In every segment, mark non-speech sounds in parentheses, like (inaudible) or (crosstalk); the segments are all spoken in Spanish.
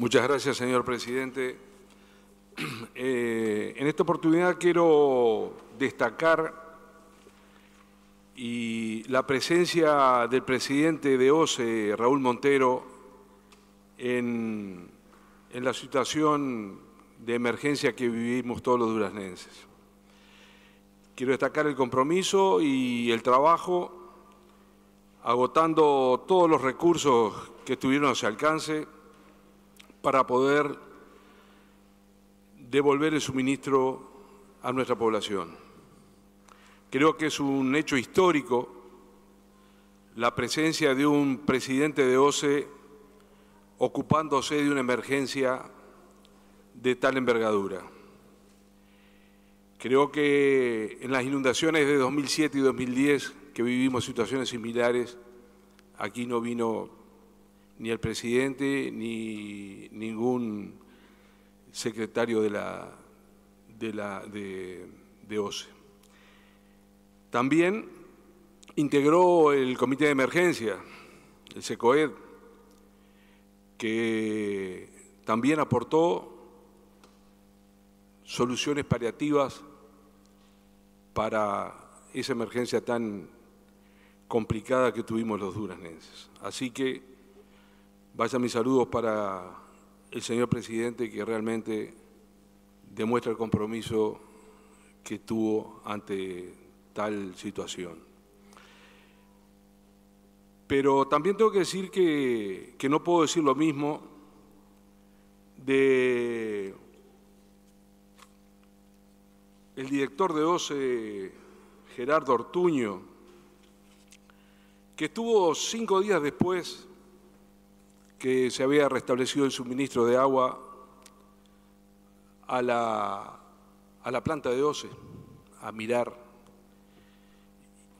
Muchas gracias, señor presidente. (clears throat) Eh, en esta oportunidad quiero destacar y la presencia del presidente de OCE, Raúl Montero, en, la situación de emergencia que vivimos todos los duraznenses. Quiero destacar el compromiso y el trabajo, agotando todos los recursos que estuvieron a su alcance, para poder devolver el suministro a nuestra población. Creo que es un hecho histórico la presencia de un presidente de OCE ocupándose de una emergencia de tal envergadura. Creo que en las inundaciones de 2007 y 2010, que vivimos situaciones similares, aquí no vino ni al presidente ni ningún secretario de, la, de, OCE. E. También integró el comité de emergencia, el SECOED, que también aportó soluciones paliativas para esa emergencia tan complicada que tuvimos los duranenses. Así que Vaya mis saludos para el señor presidente que realmente demuestra el compromiso que tuvo ante tal situación. Pero también tengo que decir que, no puedo decir lo mismo de el director de OCE, Gerardo Ortuño, que estuvo cinco días después que se había restablecido el suministro de agua a la, a la planta de 12, a mirar,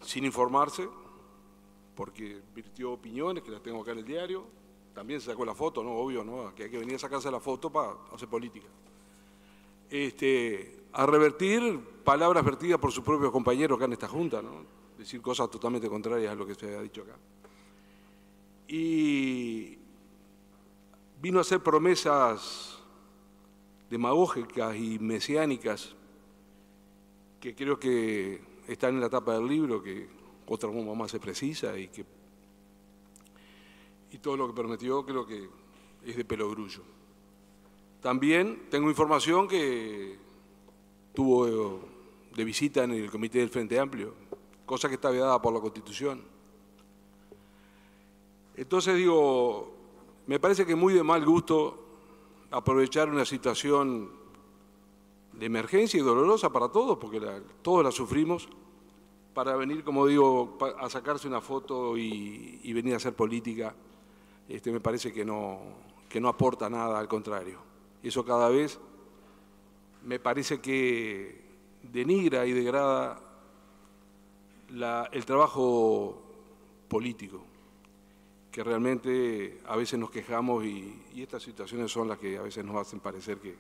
sin informarse, porque virtió opiniones, que las tengo acá en el diario, también se sacó la foto, ¿no? Obvio, ¿no? Que hay que venir a sacarse la foto para hacer política. Este, a revertir palabras vertidas por sus propios compañeros acá en esta Junta, ¿no? Decir cosas totalmente contrarias a lo que se había dicho acá. Y vino a hacer promesas demagógicas y mesiánicas que creo que están en la tapa del libro, que otra forma más se precisa y que y todo lo que prometió creo que es de pelo grullo. También tengo información que tuvo de visita en el Comité del Frente Amplio, cosa que está vedada por la Constitución. Entonces digo, me parece que muy de mal gusto aprovechar una situación de emergencia y dolorosa para todos, porque todos la sufrimos, para venir, como digo, a sacarse una foto y, venir a hacer política, este, me parece que no, que no aporta nada, al contrario. Eso cada vez me parece que denigra y degrada el trabajo político que realmente a veces nos quejamos y, estas situaciones son las que a veces nos hacen parecer que,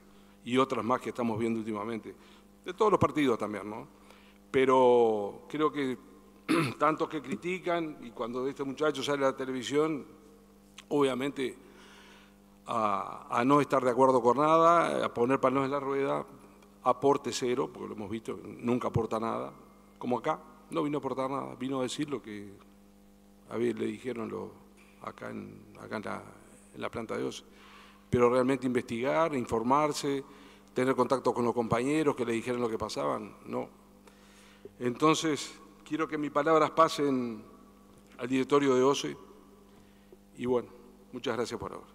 y otras más que estamos viendo últimamente, de todos los partidos también, ¿no? Pero creo que (clears throat) tantos que critican y cuando este muchacho sale a la televisión, obviamente a, no estar de acuerdo con nada, a poner palos en la rueda, aporte cero, porque lo hemos visto, nunca aporta nada, como acá, no vino a aportar nada, vino a decir lo que a ver, le dijeron los acá en, acá en, la, planta de OCE, Pero realmente investigar, informarse, tener contacto con los compañeros que le dijeran lo que pasaban, no. Entonces, quiero que mis palabras pasen al directorio de OCE y bueno, muchas gracias por ahora.